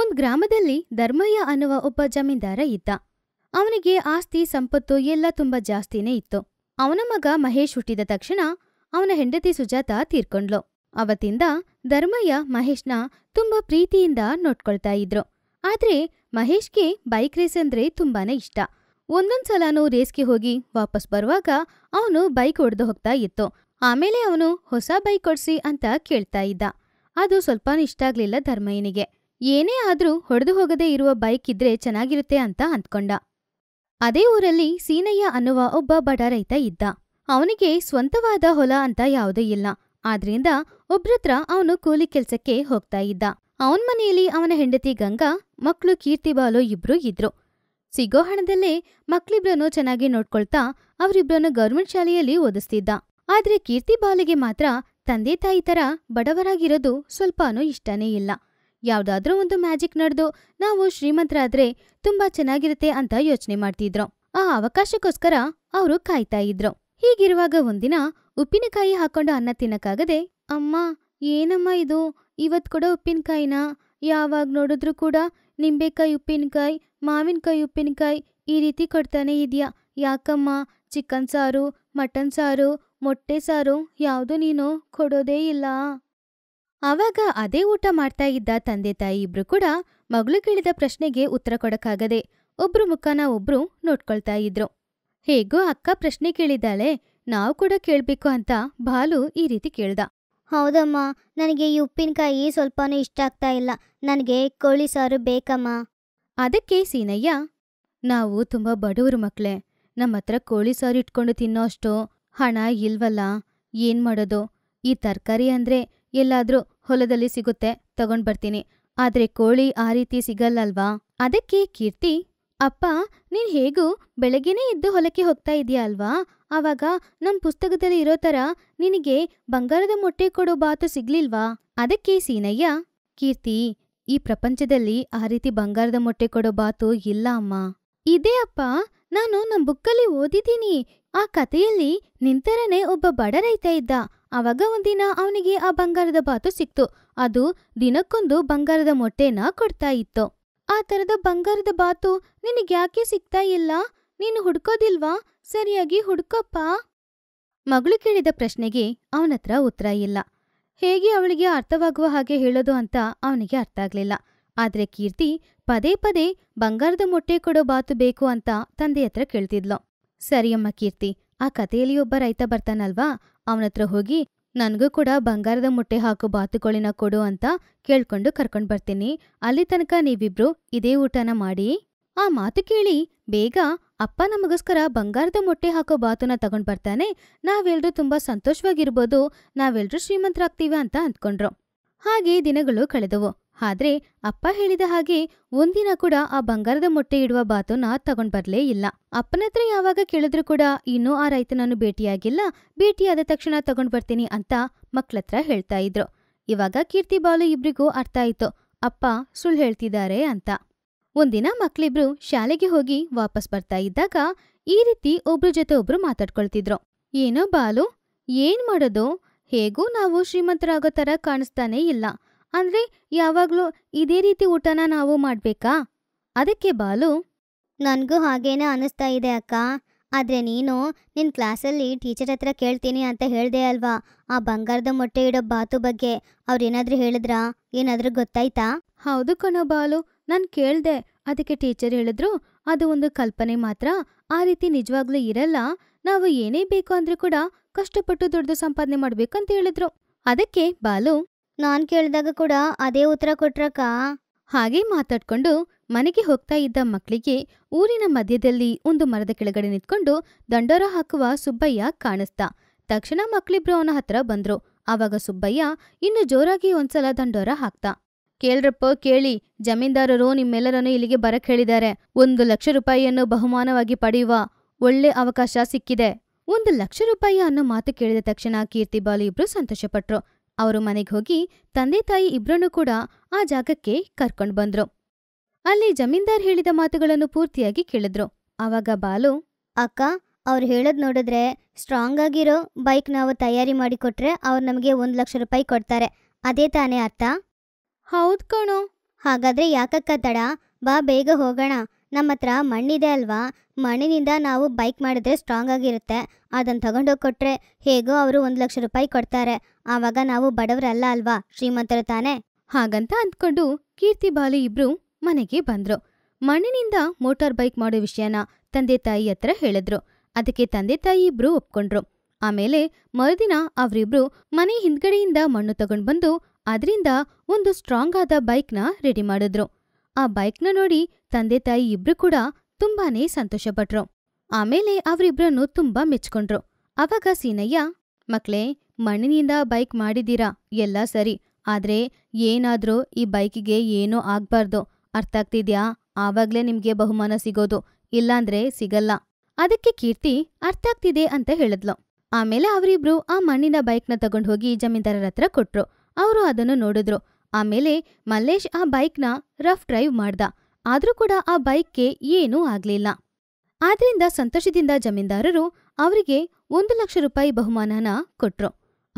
ಒಂದ್ ಗ್ರಾಮದಲ್ಲಿ ಧರ್ಮಯ್ಯ ಅನ್ನುವ ಒಬ್ಬ ಜಮೀನ್ದಾರ ಇದ್ದ ಅವನಿಗೆ ಆಸ್ತಿ ಸಂಪತ್ತು ಎಲ್ಲ ತುಂಬಾ ಜಾಸ್ತಿನೇ ಇತ್ತು ಅವನ ಮಗ ಮಹೇಶ್ ಹುಟ್ಟಿದ ತಕ್ಷಣ ಅವನ ಹೆಂಡತಿ ಸುಜಾತ ತೀರ್ಕೊಂಡ್ಲು ಅವತ್ತಿಂದ ಧರ್ಮಯ್ಯ ಮಹೇಶ್ನ ತುಂಬಾ ಪ್ರೀತಿಯಿಂದ ನೋಡ್ಕೊಳ್ತಾ ಇದ್ರು ಆದ್ರೆ ಮಹೇಶ್ಗೆ ಬೈಕ್ ರೇಸ್ ಅಂದ್ರೆ ತುಂಬಾನೇ ಇಷ್ಟ ಒಂದೊಂದ್ಸಲನೂ ರೇಸ್ಗೆ ಹೋಗಿ ವಾಪಸ್ ಬರುವಾಗ ಅವನು ಬೈಕ್ ಹೊಡೆದು ಹೋಗ್ತಾ ಇತ್ತು ಆಮೇಲೆ ಅವನು ಹೊಸ ಬೈಕ್ ಕೊಡ್ಸಿ ಅಂತ ಕೇಳ್ತಾ ಇದ್ದ ಅದು ಸ್ವಲ್ಪ ಇಷ್ಟ ಆಗ್ಲಿಲ್ಲ ಧರ್ಮಯ್ಯನಿಗೆ ಏನೇ ಆದ್ರೂ ಹೊಡೆದು ಹೋಗದೇ ಇರುವ ಬೈಕ್ ಇದ್ರೆ ಚೆನ್ನಾಗಿರುತ್ತೆ ಅಂತ ಅಂದ್ಕೊಂಡ ಅದೇ ಊರಲ್ಲಿ ಸೀನಯ್ಯ ಅನ್ನುವ ಒಬ್ಬ ಬಡ ರೈತ ಇದ್ದ ಅವನಿಗೆ ಸ್ವಂತವಾದ ಹೊಲ ಅಂತ ಯಾವುದೂ ಇಲ್ಲ ಆದ್ರಿಂದ ಒಬ್ರತ್ರ ಅವನು ಕೂಲಿ ಕೆಲ್ಸಕ್ಕೆ ಹೋಗ್ತಾ ಇದ್ದ ಅವನ್ ಮನೆಯಲ್ಲಿ ಅವನ ಹೆಂಡತಿ ಗಂಗಾ ಮಕ್ಕಳು ಕೀರ್ತಿಬಾಲು ಇಬ್ರೂ ಇದ್ರು ಸಿಗೋ ಹಣದಲ್ಲೇ ಮಕ್ಳಿಬ್ರನ್ನು ಚೆನ್ನಾಗಿ ನೋಡ್ಕೊಳ್ತಾ ಅವರಿಬ್ರನ್ನು ಗೌರ್ಮೆಂಟ್ ಶಾಲೆಯಲ್ಲಿ ಓದಿಸ್ತಿದ್ದ ಆದ್ರೆ ಕೀರ್ತಿಬಾಲಿಗೆ ಮಾತ್ರ ತಂದೆ ತಾಯಿ ತರ ಬಡವರಾಗಿರೋದು ಸ್ವಲ್ಪನೂ ಇಷ್ಟನೇ ಇಲ್ಲ ಯಾವುದಾದ್ರೂ ಒಂದು ಮ್ಯಾಜಿಕ್ ನಡೆದು ನಾವು ಶ್ರೀಮಂತರಾದ್ರೆ ತುಂಬಾ ಚೆನ್ನಾಗಿರುತ್ತೆ ಅಂತ ಯೋಚನೆ ಮಾಡ್ತಿದ್ರು ಆ ಅವಕಾಶಕ್ಕೋಸ್ಕರ ಅವರು ಕಾಯ್ತಾ ಇದ್ರು ಹೀಗಿರುವಾಗ ಒಂದಿನ ಉಪ್ಪಿನಕಾಯಿ ಹಾಕೊಂಡು ಅನ್ನ ತಿನ್ನಕ್ಕಾಗದೆ ಅಮ್ಮ ಏನಮ್ಮ ಇದು ಇವತ್ ಕೂಡ ಉಪ್ಪಿನಕಾಯಿನ ಯಾವಾಗ ನೋಡಿದ್ರು ಕೂಡ ನಿಂಬೆಕಾಯಿ ಉಪ್ಪಿನಕಾಯಿ ಮಾವಿನಕಾಯಿ ಉಪ್ಪಿನಕಾಯಿ ಈ ರೀತಿ ಕೊಡ್ತಾನೆ ಇದೆಯಾ ಯಾಕಮ್ಮ ಚಿಕನ್ ಸಾರು ಮಟನ್ ಸಾರು ಮೊಟ್ಟೆ ಸಾರು ಯಾವುದು ನೀನು ಕೊಡೋದೇ ಇಲ್ಲ ಆವಾಗ ಅದೇ ಊಟ ಮಾಡ್ತಾ ಇದ್ದ ತಂದೆ ತಾಯಿ ಇಬ್ರು ಕೂಡ ಮಗಳು ಕೇಳಿದ ಪ್ರಶ್ನೆಗೆ ಉತ್ತರ ಕೊಡಕ್ಕಾಗದೆ ಒಬ್ರು ಮುಖನ ಒಬ್ರು ನೋಡ್ಕೊಳ್ತಾ ಇದ್ರು ಹೇಗೋ ಅಕ್ಕ ಪ್ರಶ್ನೆ ಕೇಳಿದ್ದಾಳೆ ನಾವು ಕೂಡ ಕೇಳಬೇಕು ಅಂತ ಬಾಲು ಈ ರೀತಿ ಕೇಳ್ದ ಹೌದಮ್ಮ ನನಗೆ ಈ ಉಪ್ಪಿನಕಾಯಿ ಸ್ವಲ್ಪನೂ ಇಷ್ಟ ಆಗ್ತಾ ಇಲ್ಲ ನನಗೆ ಕೋಳಿ ಸಾರು ಬೇಕಮ್ಮ ಅದಕ್ಕೆ ಸೀನಯ್ಯ ನಾವು ತುಂಬಾ ಬಡವರು ಮಕ್ಳೆ ನಮ್ಮ ಹತ್ರ ಕೋಳಿ ಸಾರು ಇಟ್ಕೊಂಡು ತಿನ್ನೋ ಅಷ್ಟು ಹಣ ಇಲ್ವಲ್ಲ ಏನ್ ಮಾಡೋದು ಈ ತರಕಾರಿ ಅಂದ್ರೆ ಎಲ್ಲಾದರೂ ಹೊಲದಲ್ಲಿ ಸಿಗುತ್ತೆ ತಗೊಂಡ್ ಬರ್ತೀನಿ ಆದರೆ ಕೋಳಿ ಆ ರೀತಿ ಸಿಗಲ್ಲಲ್ವಾ ಅದಕ್ಕೆ ಕೀರ್ತಿ ಅಪ್ಪ ನೀನು ಹೇಗೂ ಬೆಳಗ್ಗೆನೇ ಇದ್ದು ಹೊಲಕ್ಕೆ ಹೋಗ್ತಾ ಇದೆಯಾ ಅಲ್ವಾ ಆವಾಗ ನಮ್ಮ ಪುಸ್ತಕದಲ್ಲಿ ಇರೋ ಥರ ನಿನಗೆ ಬಂಗಾರದ ಮೊಟ್ಟೆ ಕೊಡೋ ಬಾತು ಸಿಗ್ಲಿಲ್ವಾ ಅದಕ್ಕೆ ಸೀನಯ್ಯ ಕೀರ್ತಿ ಈ ಪ್ರಪಂಚದಲ್ಲಿ ಆ ರೀತಿ ಬಂಗಾರದ ಮೊಟ್ಟೆ ಕೊಡೋ ಬಾತು ಇಲ್ಲ ಅಮ್ಮ ಇದೇ ಅಪ್ಪ ನಾನು ನಮ್ಮ ಬುಕ್ಕಲ್ಲಿ ಓದಿದ್ದೀನಿ ಆ ಕಥೆಯಲ್ಲಿ ನಿಂತರನೇ ಒಬ್ಬ ಬಡ ರೈತ ಇದ್ದ ಆವಾಗ ಒಂದಿನ ಅವನಿಗೆ ಆ ಬಂಗಾರದ ಬಾತು ಸಿಕ್ತು ಅದು ದಿನಕ್ಕೊಂದು ಬಂಗಾರದ ಮೊಟ್ಟೆನ ಕೊಡ್ತಾ ಇತ್ತು ಆ ತರದ ಬಂಗಾರದ ಬಾತು ನಿನಗೆ ಯಾಕೆ ಸಿಗ್ತಾ ಇಲ್ಲ ನೀನು ಹುಡ್ಕೋದಿಲ್ವಾ ಸರಿಯಾಗಿ ಹುಡ್ಕಪ್ಪ ಮಗಳು ಕೇಳಿದ ಪ್ರಶ್ನೆಗೆ ಅವನತ್ರ ಉತ್ತರ ಇಲ್ಲ ಹೇಗೆ ಅವಳಿಗೆ ಅರ್ಥವಾಗುವ ಹಾಗೆ ಹೇಳೋದು ಅಂತ ಅವನಿಗೆ ಅರ್ಥ ಆಗಲಿಲ್ಲ ಆದರೆ ಕೀರ್ತಿ ಪದೇ ಪದೇ ಬಂಗಾರದ ಮೊಟ್ಟೆ ಕೊಡೋ ಬಾತು ಬೇಕು ಅಂತ ತಂದೆ ಹತ್ರ ಕೇಳ್ತಿದ್ಲು ಸರಿಯಮ್ಮ ಕೀರ್ತಿ ಆ ಕಥೆಯಲ್ಲಿ ಒಬ್ಬ ರೈತ ಬರ್ತಾನಲ್ವಾ ಅವನತ್ರ ಹೋಗಿ ನನಗೂ ಕೂಡ ಬಂಗಾರದ ಮೊಟ್ಟೆ ಹಾಕೋ ಬಾತುಕೋಳಿನ ಕೊಡು ಅಂತ ಕೇಳ್ಕೊಂಡು ಕರ್ಕೊಂಡು ಬರ್ತೀನಿ ಅಲ್ಲಿ ತನಕ ನೀವಿಬ್ರು ಇದೇ ಊಟನ ಮಾಡಿ ಆ ಮಾತು ಕೇಳಿ ಬೇಗ ಅಪ್ಪ ನಮಗೋಸ್ಕರ ಬಂಗಾರದ ಮೊಟ್ಟೆ ಹಾಕೋ ಬಾತುನ ತಗೊಂಡ್ಬರ್ತಾನೆ ಬರ್ತಾನೆ ನಾವೆಲ್ಲರೂ ತುಂಬ ಸಂತೋಷವಾಗಿರ್ಬೋದು ನಾವೆಲ್ಲರೂ ಶ್ರೀಮಂತರಾಗ್ತೀವಿ ಅಂತ ಅಂದ್ಕೊಂಡ್ರು ಹಾಗೆ ದಿನಗಳು ಕಳೆದವು ಆದ್ರೆ ಅಪ್ಪ ಹೇಳಿದ ಹಾಗೆ ಒಂದಿನ ಕೂಡ ಆ ಬಂಗಾರದ ಮೊಟ್ಟೆ ಇಡುವ ಬಾತುನ ತಗೊಂಡ್ ಬರ್ಲೇ ಇಲ್ಲ ಅಪ್ಪನತ್ರ ಯಾವಾಗ ಕೇಳಿದ್ರು ಕೂಡ ಇನ್ನೂ ಆ ರೈತನನ್ನು ಭೇಟಿಯಾಗಿಲ್ಲ ಭೇಟಿಯಾದ ತಕ್ಷಣ ತಗೊಂಡ್ ಬರ್ತೀನಿ ಅಂತ ಮಕ್ಳತ್ರ ಹೇಳ್ತಾ ಇದ್ರು ಇವಾಗ ಕೀರ್ತಿ ಬಾಲು ಇಬ್ರಿಗೂ ಅರ್ಥ ಆಯ್ತು ಅಪ್ಪ ಸುಳ್ಳು ಹೇಳ್ತಿದ್ದಾರೆ ಅಂತ ಒಂದಿನ ಮಕ್ಳಿಬ್ರು ಶಾಲೆಗೆ ಹೋಗಿ ವಾಪಸ್ ಬರ್ತಾ ಇದ್ದಾಗ ಈ ರೀತಿ ಒಬ್ರು ಜೊತೆ ಒಬ್ರು ಮಾತಾಡ್ಕೊಳ್ತಿದ್ರು ಏನೋ ಬಾಲು ಏನ್ ಮಾಡೋದು ಹೇಗೂ ನಾವು ಶ್ರೀಮಂತರಾಗೋ ತರ ಕಾಣಿಸ್ತಾನೇ ಇಲ್ಲ ಅಂದ್ರೆ ಯಾವಾಗ್ಲೂ ಇದೇ ರೀತಿ ಊಟನ ನಾವು ಮಾಡ್ಬೇಕಾ ಅದಕ್ಕೆ ಬಾಲು ನನಗೂ ಹಾಗೇನೇ ಅನಿಸ್ತಾ ಇದೆ ಅಕ್ಕ ಆದರೆ ನೀನು ನಿನ್ನ ಕ್ಲಾಸಲ್ಲಿ ಟೀಚರ್ ಹತ್ರ ಕೇಳ್ತೀನಿ ಅಂತ ಹೇಳ್ದೆ ಅಲ್ವಾ ಆ ಬಂಗಾರದ ಮೊಟ್ಟೆ ಇಡೋ ಬಾತು ಬಗ್ಗೆ ಅವ್ರೇನಾದರೂ ಹೇಳಿದ್ರಾ ಏನಾದರೂ ಗೊತ್ತಾಯ್ತಾ ಹೌದು ಕಣೋ ಬಾಲು ನಾನು ಕೇಳ್ದೆ ಅದಕ್ಕೆ ಟೀಚರ್ ಹೇಳಿದ್ರು ಅದು ಒಂದು ಕಲ್ಪನೆ ಮಾತ್ರ ಆ ರೀತಿ ನಿಜವಾಗ್ಲೂ ಇರಲ್ಲ ನಾವು ಏನೇ ಬೇಕು ಅಂದ್ರೂ ಕೂಡ ಕಷ್ಟಪಟ್ಟು ದುಡ್ದು ಸಂಪಾದನೆ ಮಾಡ್ಬೇಕಂತ ಹೇಳಿದ್ರು ಅದಕ್ಕೆ ಬಾಲು ನಾನ್ ಕೇಳಿದಾಗ ಕೂಡ ಅದೇ ಉತ್ತರ ಕೊಟ್ರಕ್ಕ ಹಾಗೆ ಮಾತಾಡ್ಕೊಂಡು ಮನೆಗೆ ಹೋಗ್ತಾ ಇದ್ದ ಮಕ್ಕಳಿಗೆ ಊರಿನ ಮಧ್ಯದಲ್ಲಿ ಒಂದು ಮರದ ಕೆಳಗಡೆ ನಿಂತ್ಕೊಂಡು ದಂಡೋರ ಹಾಕುವ ಸುಬ್ಬಯ್ಯ ಕಾಣಿಸ್ತಾ ತಕ್ಷಣ ಮಕ್ಕಳಿಬ್ರು ಅವನ ಹತ್ರ ಬಂದ್ರು ಆವಾಗ ಸುಬ್ಬಯ್ಯ ಇನ್ನು ಜೋರಾಗಿ ಒಂದ್ಸಲ ದಂಡೋರ ಹಾಕ್ತ ಕೇಳ್ರಪ್ಪ ಕೇಳಿ ಜಮೀನ್ದಾರರು ನಿಮ್ಮೆಲ್ಲರನ್ನು ಇಲ್ಲಿಗೆ ಬರಕ್ ಹೇಳಿದ್ದಾರೆ ಒಂದು ಲಕ್ಷ ರೂಪಾಯಿಯನ್ನು ಬಹುಮಾನವಾಗಿ ಪಡೆಯುವ ಒಳ್ಳೆ ಅವಕಾಶ ಸಿಕ್ಕಿದೆ ಒಂದು ಲಕ್ಷ ರೂಪಾಯಿ ಅನ್ನೋ ಮಾತು ಕೇಳಿದ ತಕ್ಷಣ ಕೀರ್ತಿ ಬಾಲಿ ಇಬ್ರು ಸಂತೋಷಪಟ್ರು ಅವರು ಮನೆಗೆ ಹೋಗಿ ತಂದೆ ತಾಯಿ ಇಬ್ಬರನ್ನೂ ಕೂಡ ಆ ಜಾಗಕ್ಕೆ ಕರ್ಕೊಂಡು ಬಂದ್ರು ಅಲ್ಲಿ ಜಮೀನ್ದಾರ್ ಹೇಳಿದ ಮಾತುಗಳನ್ನು ಪೂರ್ತಿಯಾಗಿ ಕೇಳಿದ್ರು ಆವಾಗ ಬಾಲು ಅಕ್ಕ ಅವ್ರು ಹೇಳೋದ್ ನೋಡಿದ್ರೆ ಸ್ಟ್ರಾಂಗ್ ಆಗಿರೋ ಬೈಕ್ ನಾವು ತಯಾರಿ ಮಾಡಿಕೊಟ್ರೆ ಅವ್ರು ನಮಗೆ ಒಂದು ಲಕ್ಷ ರೂಪಾಯಿ ಕೊಡ್ತಾರೆ ಅದೇ ತಾನೇ ಅರ್ಥ ಹೌದ್ ಕಣು ಹಾಗಾದ್ರೆ ಯಾಕಕ್ಕ ತಡ ಬಾ ಬೇಗ ಹೋಗೋಣ ನಮ್ಮ ಹತ್ರ ಮಣ್ಣಿದೆ ಅಲ್ವಾ ಮಣ್ಣಿನಿಂದ ನಾವು ಬೈಕ್ ಮಾಡಿದ್ರೆ ಸ್ಟ್ರಾಂಗ್ ಆಗಿರುತ್ತೆ ಅದನ್ನು ತಗೊಂಡೋಗಿ ಕೊಟ್ಟರೆ ಹೇಗೋ ಅವರು ಒಂದು ಲಕ್ಷ ರೂಪಾಯಿ ಕೊಡ್ತಾರೆ ಆವಾಗ ನಾವು ಬಡವರಲ್ಲ ಅಲ್ವಾ ಶ್ರೀಮಂತರು ತಾನೆ ಹಾಗಂತ ಅಂದ್ಕೊಂಡು ಕೀರ್ತಿ ಬಾಲಿ ಇಬ್ರು ಮನೆಗೆ ಬಂದ್ರು ಮಣ್ಣಿನಿಂದ ಮೋಟಾರ್ ಬೈಕ್ ಮಾಡೋ ವಿಷಯನ ತಂದೆ ತಾಯಿ ಹತ್ರ ಹೇಳಿದ್ರು ಅದಕ್ಕೆ ತಂದೆ ತಾಯಿ ಇಬ್ರು ಒಪ್ಕೊಂಡ್ರು ಆಮೇಲೆ ಮರುದಿನ ಅವರಿಬ್ರು ಮನೆ ಹಿಂದ್ಗಡೆಯಿಂದ ಮಣ್ಣು ತಗೊಂಡ್ಬಂದು ಅದರಿಂದ ಒಂದು ಸ್ಟ್ರಾಂಗ್ ಆದ ಬೈಕ್ನ ರೆಡಿ ಮಾಡಿದ್ರು ಆ ಬೈಕ್ನ ನೋಡಿ ತಂದೆ ತಾಯಿ ಇಬ್ರು ಕೂಡ ತುಂಬಾನೇ ಸಂತೋಷಪಟ್ರು ಆಮೇಲೆ ಅವರಿಬ್ರನ್ನು ತುಂಬಾ ಮೆಚ್ಕೊಂಡ್ರು ಅವಾಗ ಸೀನಯ್ಯ ಮಕ್ಳೇ ಮಣ್ಣಿನಿಂದ ಬೈಕ್ ಮಾಡಿದ್ದೀರಾ ಎಲ್ಲ ಸರಿ ಆದ್ರೆ ಏನಾದ್ರೂ ಈ ಬೈಕಿಗೆ ಏನೂ ಆಗ್ಬಾರ್ದು ಅರ್ಥ ಆಗ್ತಿದ್ಯಾ ಆವಾಗ್ಲೇ ನಿಮ್ಗೆ ಬಹುಮಾನ ಸಿಗೋದು ಇಲ್ಲಾಂದ್ರೆ ಸಿಗಲ್ಲ ಅದಕ್ಕೆ ಕೀರ್ತಿ ಅರ್ಥ ಆಗ್ತಿದೆ ಅಂತ ಹೇಳಿದ್ಲು ಆಮೇಲೆ ಅವರಿಬ್ರು ಆ ಮಣ್ಣಿನ ಬೈಕ್ನ ತಗೊಂಡು ಹೋಗಿ ಜಮೀನ್ದಾರರ ಹತ್ರ ಕೊಟ್ರು ಅವರು ಅದನ್ನು ನೋಡಿದ್ರು ಆಮೇಲೆ ಮಲ್ಲೇಶ್ ಆ ಬೈಕ್ನ ರಫ್ ಡ್ರೈವ್ ಮಾಡ್ದ ಆದ್ರೂ ಕೂಡ ಆ ಬೈಕ್ಗೆ ಏನೂ ಆಗ್ಲಿಲ್ಲ ಆದ್ರಿಂದ ಸಂತೋಷದಿಂದ ಜಮೀನ್ದಾರರು ಅವರಿಗೆ ಒಂದು ಲಕ್ಷ ರೂಪಾಯಿ ಬಹುಮಾನನ ಕೊಟ್ರು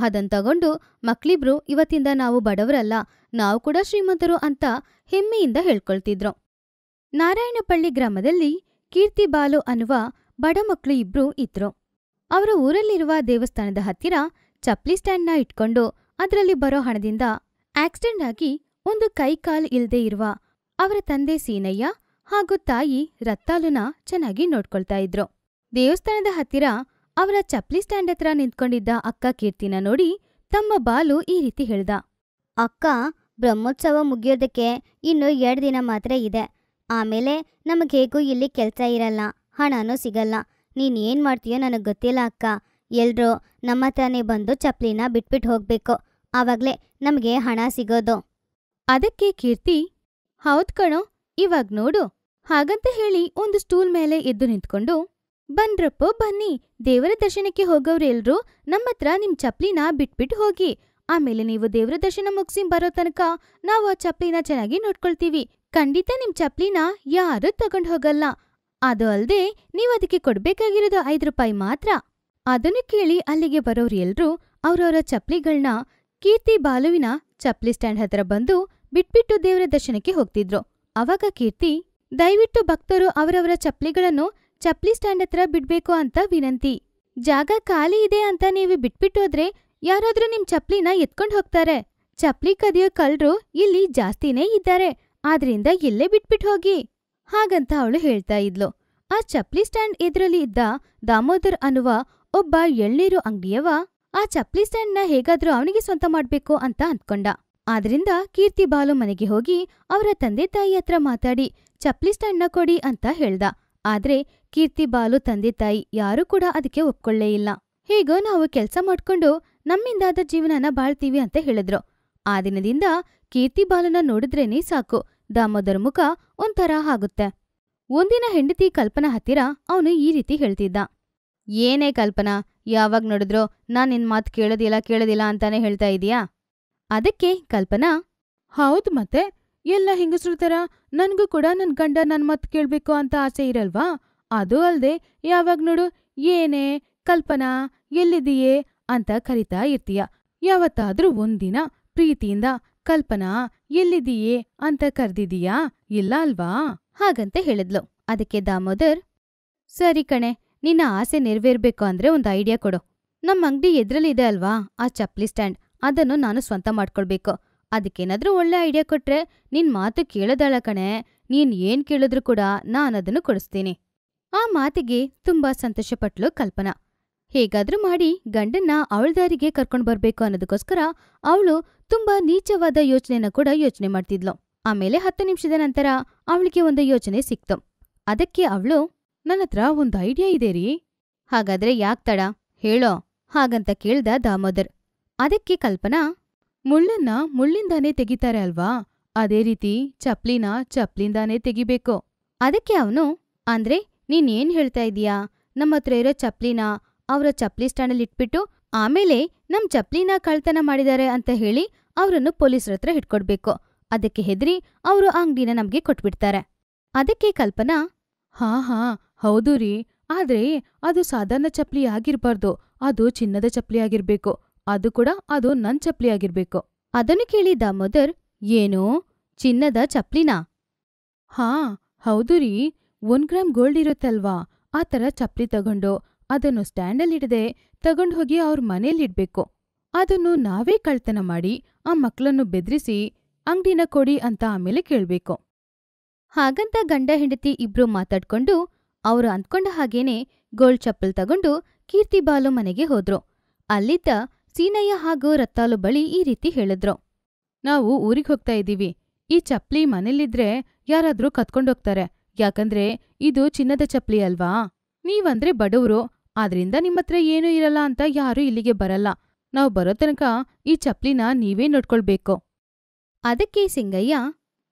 ಅದನ್ ತಗೊಂಡು ಮಕ್ಳಿಬ್ರು ಇವತ್ತಿಂದ ನಾವು ಬಡವರಲ್ಲ ನಾವು ಕೂಡ ಶ್ರೀಮಂತರು ಅಂತ ಹೆಮ್ಮೆಯಿಂದ ಹೇಳ್ಕೊಳ್ತಿದ್ರು ನಾರಾಯಣಪಳ್ಳಿ ಗ್ರಾಮದಲ್ಲಿ ಕೀರ್ತಿ ಬಾಲು ಅನ್ನುವ ಬಡ ಮಕ್ಕಳು ಇಬ್ರು ಇದ್ರು ಅವರ ಊರಲ್ಲಿರುವ ದೇವಸ್ಥಾನದ ಹತ್ತಿರ ಚಪ್ಲಿ ಸ್ಟ್ಯಾಂಡ್ನ ಇಟ್ಕೊಂಡು ಅದರಲ್ಲಿ ಬರೋ ಹಣದಿಂದ ಆಕ್ಸಿಡೆಂಟ್ ಆಗಿ ಒಂದು ಕೈ ಕಾಲು ಇಲ್ಲದೆ ಇರುವ ಅವರ ತಂದೆ ಸೀನಯ್ಯ ಹಾಗೂ ತಾಯಿ ರತ್ತಾಲುನ ಚೆನ್ನಾಗಿ ನೋಡ್ಕೊಳ್ತಾ ಇದ್ರು ದೇವಸ್ಥಾನದ ಹತ್ತಿರ ಅವರ ಚಪ್ಲಿ ಸ್ಟ್ಯಾಂಡ್ ಹತ್ರ ನಿಂತ್ಕೊಂಡಿದ್ದ ಅಕ್ಕ ಕೀರ್ತಿನ ನೋಡಿ ತಮ್ಮ ಬಾಲು ಈ ರೀತಿ ಹೇಳ್ದ ಅಕ್ಕ ಬ್ರಹ್ಮೋತ್ಸವ ಮುಗಿಯೋದಕ್ಕೆ ಇನ್ನು ಎರಡು ದಿನ ಮಾತ್ರ ಇದೆ ಆಮೇಲೆ ನಮಗೆ ಹೇಗೂ ಇಲ್ಲಿ ಕೆಲಸ ಇರಲ್ಲ ಹಣನೂ ಸಿಗಲ್ಲ ನೀನು ಏನು ಮಾಡ್ತೀಯೋ ನನಗೆ ಗೊತ್ತಿಲ್ಲ ಅಕ್ಕ ಎಲ್ರೂ ನಮ್ಮ ಹತ್ರನೇ ಬಂದು ಚಪ್ಲಿನ ಬಿಟ್ಬಿಟ್ಟು ಹೋಗ್ಬೇಕು ಆವಾಗಲೇ ನಮಗೆ ಹಣ ಸಿಗೋದು ಅದಕ್ಕೆ ಕೀರ್ತಿ ಹೌದ್ ಕಣೋ ಇವಾಗ ನೋಡು ಹಾಗಂತ ಹೇಳಿ ಒಂದು ಸ್ಟೂಲ್ ಮೇಲೆ ಎದ್ದು ನಿಂತ್ಕೊಂಡು ಬಂದ್ರಪ್ಪ ಬನ್ನಿ ದೇವರ ದರ್ಶನಕ್ಕೆ ಹೋಗೋರೆಲ್ರೂ ನಮ್ಮತ್ರ ನಿಮ್ ಚಪ್ಲಿನ ಬಿಟ್ಬಿಟ್ಟು ಹೋಗಿ ಆಮೇಲೆ ನೀವು ದೇವರ ದರ್ಶನ ಮುಗಿಸಿ ಬರೋ ತನಕ ನಾವು ಆ ಚಪ್ಲಿನ ಚೆನ್ನಾಗಿ ನೋಡ್ಕೊಳ್ತೀವಿ ಖಂಡಿತ ನಿಮ್ ಚಪ್ಲಿನ ಯಾರೂ ತಗೊಂಡು ಹೋಗಲ್ಲ ಅದು ಅಲ್ಲದೆ ನೀವು ಅದಕ್ಕೆ ಕೊಡ್ಬೇಕಾಗಿರೋದು ಐದು ರೂಪಾಯಿ ಮಾತ್ರ ಅದನ್ನು ಕೇಳಿ ಅಲ್ಲಿಗೆ ಬರೋರು ಎಲ್ರೂ ಅವ್ರವರ ಚಪ್ಲಿಗಳನ್ನ ಕೀರ್ತಿ ಬಾಲುವಿನ ಚಪ್ಲಿ ಸ್ಟ್ಯಾಂಡ್ ಹತ್ರ ಬಂದು ಬಿಟ್ಬಿಟ್ಟು ದೇವರ ದರ್ಶನಕ್ಕೆ ಹೋಗ್ತಿದ್ರು ಅವಾಗ ಕೀರ್ತಿ ದಯವಿಟ್ಟು ಭಕ್ತರು ಅವರವರ ಚಪ್ಲಿಗಳನ್ನು ಚಪ್ಲಿ ಸ್ಟ್ಯಾಂಡ್ ಹತ್ರ ಬಿಡ್ಬೇಕು ಅಂತ ವಿನಂತಿ ಜಾಗ ಖಾಲಿ ಇದೆ ಅಂತ ನೀವು ಬಿಟ್ಬಿಟ್ಟು ಹೋದ್ರೆ ಯಾರಾದ್ರೂ ನಿಮ್ ಚಪ್ಲಿನ ಎತ್ಕೊಂಡು ಹೋಗ್ತಾರೆ ಚಪ್ಲಿ ಕದಿಯೋ ಕಲ್ರು ಇಲ್ಲಿ ಜಾಸ್ತಿನೇ ಇದ್ದಾರೆ ಆದ್ರಿಂದ ಇಲ್ಲೇ ಬಿಟ್ಬಿಟ್ ಹೋಗಿ ಹಾಗಂತ ಅವಳು ಹೇಳ್ತಾ ಇದ್ಲು ಆ ಚಪ್ಲಿ ಸ್ಟ್ಯಾಂಡ್ ಎದುರಲ್ಲಿ ಇದ್ದ ದಾಮೋದರ್ ಅನ್ನುವ ಒಬ್ಬ ಎಳ್ನೀರು ಅಂಗಡಿಯವ ಆ ಚಪ್ಲಿ ಸ್ಟ್ಯಾಂಡ್ನ ಹೇಗಾದ್ರೂ ಅವನಿಗೆ ಸ್ವಂತ ಮಾಡ್ಬೇಕು ಅಂತ ಅಂದ್ಕೊಂಡ ಆದ್ರಿಂದ ಕೀರ್ತಿ ಬಾಲು ಮನೆಗೆ ಹೋಗಿ ಅವರ ತಂದೆ ತಾಯಿ ಹತ್ರ ಮಾತಾಡಿ ಚಪ್ಲಿ ಸ್ಟ್ಯಾಂಡ್ನ ಕೊಡಿ ಅಂತ ಹೇಳ್ದ ಆದ್ರೆ ಕೀರ್ತಿ ಬಾಲು ತಂದೆ ತಾಯಿ ಯಾರೂ ಕೂಡ ಅದಕ್ಕೆ ಒಪ್ಕೊಳ್ಳೇ ಇಲ್ಲ ಹೇಗೋ ನಾವು ಕೆಲಸ ಮಾಡ್ಕೊಂಡು ನಮ್ಮಿಂದಾದ ಜೀವನನ ಬಾಳ್ತೀವಿ ಅಂತ ಹೇಳಿದ್ರು ಆ ದಿನದಿಂದ ಕೀರ್ತಿ ಬಾಲನ ನೋಡಿದ್ರೇನೆ ಸಾಕು ದಾಮೋದರ ಮುಖ ಒಂಥರ ಆಗುತ್ತೆ ಒಂದಿನ ಹೆಂಡತಿ ಕಲ್ಪನಾ ಹತ್ತಿರ ಅವನು ಈ ರೀತಿ ಹೇಳ್ತಿದ್ದ ಏನೇ ಕಲ್ಪನಾ ಯಾವಾಗ ನೋಡಿದ್ರೋ ನಾನು ನಿನ್ ಮಾತು ಕೇಳೋದಿಲ್ಲ ಕೇಳೋದಿಲ್ಲ ಅಂತಾನೆ ಹೇಳ್ತಾ ಇದೀಯಾ ಅದಕ್ಕೆ ಕಲ್ಪನಾ ಹೌದು ಮತ್ತೆ ಎಲ್ಲ ಹೆಂಗಸ್ರ ಥರ ನನಗೂ ಕೂಡ ನನ್ನ ಗಂಡ ನನ್ನ ಮಾತ್ ಕೇಳಬೇಕು ಅಂತ ಆಸೆ ಇರಲ್ವಾ ಅದು ಅಲ್ಲದೆ ಯಾವಾಗ ನೋಡು ಏನೇ ಕಲ್ಪನಾ ಎಲ್ಲಿದೆಯೇ ಅಂತ ಕರಿತಾ ಇರ್ತೀಯ ಯಾವತ್ತಾದ್ರೂ ಒಂದಿನ ಪ್ರೀತಿಯಿಂದ ಕಲ್ಪನಾ ಎಲ್ಲಿದೆಯೇ ಅಂತ ಕರ್ದಿದೀಯಾ ಇಲ್ಲ ಅಲ್ವಾ ಹಾಗಂತ ಹೇಳಿದ್ಲು ಅದಕ್ಕೆ ದಾಮೋದರ್ ಸರಿ ಕಣೆ ನಿನ್ನ ಆಸೆ ನೆರವೇರ್ಬೇಕು ಅಂದ್ರೆ ಒಂದು ಐಡಿಯಾ ಕೊಡು ನಮ್ಮ ಅಂಗಡಿ ಎದ್ರಲ್ಲಿದೆ ಅಲ್ವಾ ಆ ಚಪ್ಲಿ ಸ್ಟ್ಯಾಂಡ್ ಅದನ್ನು ನಾನು ಸ್ವಂತ ಮಾಡ್ಕೊಳ್ಬೇಕು ಅದಕ್ಕೇನಾದ್ರೂ ಒಳ್ಳೆ ಐಡಿಯಾ ಕೊಟ್ರೆ ನಿನ್ ಮಾತು ಕೇಳದಾಳ ಕಣೆ ನೀನ್ ಏನ್ ಕೇಳಿದ್ರು ಕೂಡ ನಾನದನ್ನು ಕೊಡಿಸ್ತೀನಿ ಆ ಮಾತಿಗೆ ತುಂಬಾ ಸಂತೋಷಪಟ್ಲು ಕಲ್ಪನಾ ಹೇಗಾದ್ರೂ ಮಾಡಿ ಗಂಡನ್ನ ಅವಳ ದಾರಿಗೆ ಕರ್ಕೊಂಡು ಬರ್ಬೇಕು ಅನ್ನೋದಕ್ಕೋಸ್ಕರ ಅವಳು ತುಂಬಾ ನೀಚವಾದ ಯೋಚನೆನ ಕೂಡ ಯೋಚನೆ ಮಾಡ್ತಿದ್ಲು ಆಮೇಲೆ ಹತ್ತು ನಿಮಿಷದ ನಂತರ ಅವಳಿಗೆ ಒಂದು ಯೋಚನೆ ಸಿಕ್ತು ಅದಕ್ಕೆ ಅವಳು ಹತ್ರ ಒಂದು ಐಡಿಯಾ ಇದೆ ರೀ ಹಾಗಾದ್ರೆ ಯಾಕ್ ತಡ ಹೇಳೋ ಹಾಗಂತ ಕೇಳ್ದ ದಾಮೋದರ್ ಅದಕ್ಕೆ ಕಲ್ಪನಾ ಮುಳ್ಳನ್ನ ಮುಳ್ಳಿಂದಾನೇ ತೆಗಿತಾರೆ ಅಲ್ವಾ ಅದೇ ರೀತಿ ಚಪ್ಲಿನ ಚಪ್ಲಿಂದಾನೇ ತೆಗಿಬೇಕು ಅದಕ್ಕೆ ಅವನು ಅಂದ್ರೆ ನೀನೇನ್ ಹೇಳ್ತಾ ಇದೀಯಾ ನಮ್ಮತ್ರ ಇರೋ ಚಪ್ಲಿನ ಅವರ ಚಪ್ಲಿ ಸ್ಟ್ಯಾಂಡಲ್ಲಿ ಇಟ್ಬಿಟ್ಟು ಆಮೇಲೆ ನಮ್ ಚಪ್ಲಿನ ಕಳ್ತನ ಮಾಡಿದ್ದಾರೆ ಅಂತ ಹೇಳಿ ಅವರನ್ನು ಪೊಲೀಸರ ಹತ್ರ ಹಿಡ್ಕೊಡ್ಬೇಕು ಅದಕ್ಕೆ ಹೆದ್ರಿ ಅವರು ಅಂಗಡಿನ ನಮ್ಗೆ ಕೊಟ್ಬಿಡ್ತಾರೆ ಅದಕ್ಕೆ ಕಲ್ಪನಾ ಹಾ ಹಾ ಹೌದು ರೀ ಆದ್ರೆ ಅದು ಸಾಧಾರಣ ಚಪ್ಪಲಿ ಆಗಿರ್ಬಾರ್ದು ಅದು ಚಿನ್ನದ ಚಪ್ಲಿ ಆಗಿರ್ಬೇಕು ಅದು ಕೂಡ ಅದು ನನ್ ಚಪ್ಪಲಿ ಆಗಿರ್ಬೇಕು ಅದನ್ನು ಕೇಳಿ ದಾಮೋದರ್ ಏನೋ ಚಿನ್ನದ ಚಪ್ಪಲಿನಾ ಹಾ ಹೌದು ರೀ ಒನ್ ಗ್ರಾಮ್ ಗೋಲ್ಡ್ ಇರುತ್ತಲ್ವಾ ಆ ಥರ ಚಪ್ಲಿ ತಗೊಂಡು ಅದನ್ನು ಇಡದೆ ತಗೊಂಡು ಹೋಗಿ ಅವ್ರ ಮನೆಯಲ್ಲಿಡ್ಬೇಕು ಅದನ್ನು ನಾವೇ ಕಳ್ತನ ಮಾಡಿ ಆ ಮಕ್ಕಳನ್ನು ಬೆದರಿಸಿ ಅಂಗಡಿನ ಕೊಡಿ ಅಂತ ಆಮೇಲೆ ಕೇಳಬೇಕು ಹಾಗಂತ ಗಂಡ ಹೆಂಡತಿ ಇಬ್ರು ಮಾತಾಡ್ಕೊಂಡು ಅವರು ಅಂದ್ಕೊಂಡ ಹಾಗೇನೆ ಗೋಲ್ಡ್ ಚಪ್ಪಲ್ ತಗೊಂಡು ಕೀರ್ತಿ ಬಾಲು ಮನೆಗೆ ಹೋದ್ರು ಅಲ್ಲಿದ್ದ ಸೀನಯ್ಯ ಹಾಗೂ ರತ್ತಾಲು ಬಳಿ ಈ ರೀತಿ ಹೇಳಿದ್ರು ನಾವು ಊರಿಗೆ ಹೋಗ್ತಾ ಇದ್ದೀವಿ ಈ ಚಪ್ಲಿ ಮನೇಲಿದ್ರೆ ಯಾರಾದ್ರೂ ಕತ್ಕೊಂಡೋಗ್ತಾರೆ ಯಾಕಂದ್ರೆ ಇದು ಚಿನ್ನದ ಚಪ್ಲಿ ಅಲ್ವಾ ನೀವಂದ್ರೆ ಬಡವರು ಆದ್ರಿಂದ ನಿಮ್ಮತ್ರ ಏನೂ ಇರಲ್ಲ ಅಂತ ಯಾರೂ ಇಲ್ಲಿಗೆ ಬರಲ್ಲ ನಾವು ಬರೋ ತನಕ ಈ ಚಪ್ಲಿನ ನೀವೇ ನೋಡ್ಕೊಳ್ಬೇಕು ಅದಕ್ಕೆ ಸಿಂಗಯ್ಯ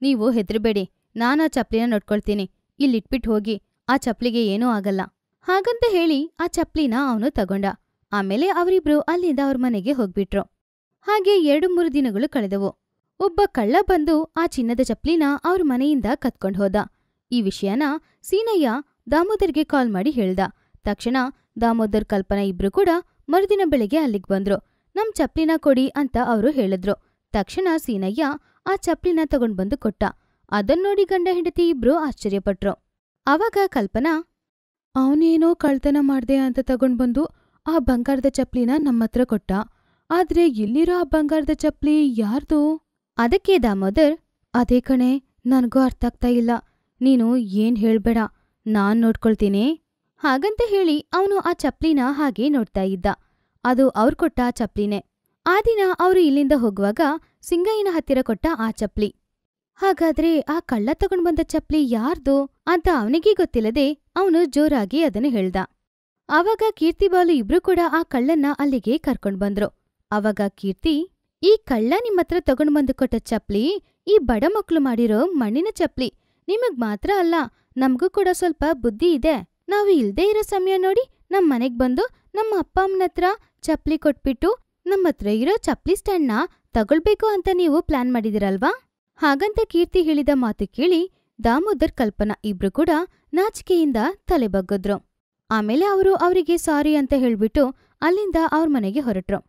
ನೀವು ಹೆದ್ರಬೇಡಿ ನಾನಾ ಚಪ್ಲಿನ ನೋಡ್ಕೊಳ್ತೀನಿ ಇಲ್ಲಿಟ್ಬಿಟ್ಟು ಹೋಗಿ ಆ ಚಪ್ಲಿಗೆ ಏನೂ ಆಗಲ್ಲ ಹಾಗಂತ ಹೇಳಿ ಆ ಚಪ್ಲಿನ ಅವನು ತಗೊಂಡ ಆಮೇಲೆ ಅವರಿಬ್ರು ಅಲ್ಲಿಂದ ಅವ್ರ ಮನೆಗೆ ಹೋಗ್ಬಿಟ್ರು ಹಾಗೆ ಎರಡು ಮೂರು ದಿನಗಳು ಕಳೆದವು ಒಬ್ಬ ಕಳ್ಳ ಬಂದು ಆ ಚಿನ್ನದ ಚಪ್ಲಿನ ಅವ್ರ ಮನೆಯಿಂದ ಕತ್ಕೊಂಡು ಹೋದ ಈ ವಿಷಯನ ಸೀನಯ್ಯ ದಾಮೋದರ್ಗೆ ಕಾಲ್ ಮಾಡಿ ಹೇಳ್ದ ತಕ್ಷಣ ದಾಮೋದರ್ ಕಲ್ಪನಾ ಇಬ್ರು ಕೂಡ ಮರುದಿನ ಬೆಳಿಗ್ಗೆ ಅಲ್ಲಿಗೆ ಬಂದ್ರು ನಮ್ ಚಪ್ಲಿನ ಕೊಡಿ ಅಂತ ಅವರು ಹೇಳಿದ್ರು ತಕ್ಷಣ ಸೀನಯ್ಯ ಆ ಚಪ್ಲಿನ ತಗೊಂಡ್ಬಂದು ಕೊಟ್ಟ ಅದನ್ನೋಡಿ ಗಂಡ ಹೆಂಡತಿ ಇಬ್ರು ಆಶ್ಚರ್ಯಪಟ್ರು ಆವಾಗ ಕಲ್ಪನಾ ಅವನೇನೋ ಕಳ್ತನ ಮಾಡ್ದೆ ಅಂತ ತಗೊಂಡ್ಬಂದು ಬಂದು ಆ ಬಂಗಾರದ ಚಪ್ಲಿನ ನಮ್ಮತ್ರ ಕೊಟ್ಟ ಆದ್ರೆ ಇಲ್ಲಿರೋ ಆ ಬಂಗಾರದ ಚಪ್ಲಿ ಯಾರ್ದು ಅದಕ್ಕೆ ದಾಮೋದರ್ ಅದೇ ಕಣೆ ನನಗೂ ಅರ್ಥ ಆಗ್ತಾ ಇಲ್ಲ ನೀನು ಏನ್ ಹೇಳ್ಬೇಡ ನಾನ್ ನೋಡ್ಕೊಳ್ತೀನಿ ಹಾಗಂತ ಹೇಳಿ ಅವನು ಆ ಚಪ್ಲಿನ ಹಾಗೆ ನೋಡ್ತಾ ಇದ್ದ ಅದು ಅವ್ರು ಕೊಟ್ಟ ಚಪ್ಲಿನೇ ಆ ದಿನ ಅವರು ಇಲ್ಲಿಂದ ಹೋಗುವಾಗ ಸಿಂಗಯ್ಯನ ಹತ್ತಿರ ಕೊಟ್ಟ ಆ ಚಪ್ಲಿ ಹಾಗಾದ್ರೆ ಆ ಕಳ್ಳ ತಗೊಂಡ್ ಬಂದ ಚಪ್ಲಿ ಯಾರ್ದು ಅಂತ ಅವನಿಗೇ ಗೊತ್ತಿಲ್ಲದೆ ಅವನು ಜೋರಾಗಿ ಅದನ್ನು ಹೇಳ್ದ ಆವಾಗ ಕೀರ್ತಿಬಾಲು ಇಬ್ರು ಕೂಡ ಆ ಕಳ್ಳನ್ನ ಅಲ್ಲಿಗೆ ಕರ್ಕೊಂಡು ಬಂದ್ರು ಅವಾಗ ಕೀರ್ತಿ ಈ ಕಳ್ಳ ನಿಮ್ಮತ್ರ ತಗೊಂಡ್ ಬಂದು ಕೊಟ್ಟ ಚಪ್ಲಿ ಈ ಬಡ ಮಕ್ಕಳು ಮಾಡಿರೋ ಮಣ್ಣಿನ ಚಪ್ಲಿ ನಿಮಗ್ ಮಾತ್ರ ಅಲ್ಲ ನಮಗೂ ಕೂಡ ಸ್ವಲ್ಪ ಬುದ್ಧಿ ಇದೆ ನಾವು ಇಲ್ದೇ ಇರೋ ಸಮಯ ನೋಡಿ ನಮ್ಮ ಮನೆಗ್ ಬಂದು ನಮ್ಮ ಅಪ್ಪ ಅಮ್ಮನತ್ರ ಹತ್ರ ಚಪ್ಲಿ ಕೊಟ್ಬಿಟ್ಟು ನಮ್ಮತ್ರ ಇರೋ ಚಪ್ಲಿ ಸ್ಟ್ಯಾಂಡ್ನ ತಗೊಳ್ಬೇಕು ಅಂತ ನೀವು ಪ್ಲಾನ್ ಮಾಡಿದಿರಲ್ವಾ ಹಾಗಂತ ಕೀರ್ತಿ ಹೇಳಿದ ಮಾತು ಕೇಳಿ ದಾಮೋದರ್ ಕಲ್ಪನಾ ಇಬ್ರು ಕೂಡ ನಾಚಿಕೆಯಿಂದ ತಲೆಬಗ್ಗದ್ರು ಆಮೇಲೆ ಅವರು ಅವರಿಗೆ ಸಾರಿ ಅಂತ ಹೇಳ್ಬಿಟ್ಟು ಅಲ್ಲಿಂದ ಅವ್ರ ಮನೆಗೆ ಹೊರಟ್ರು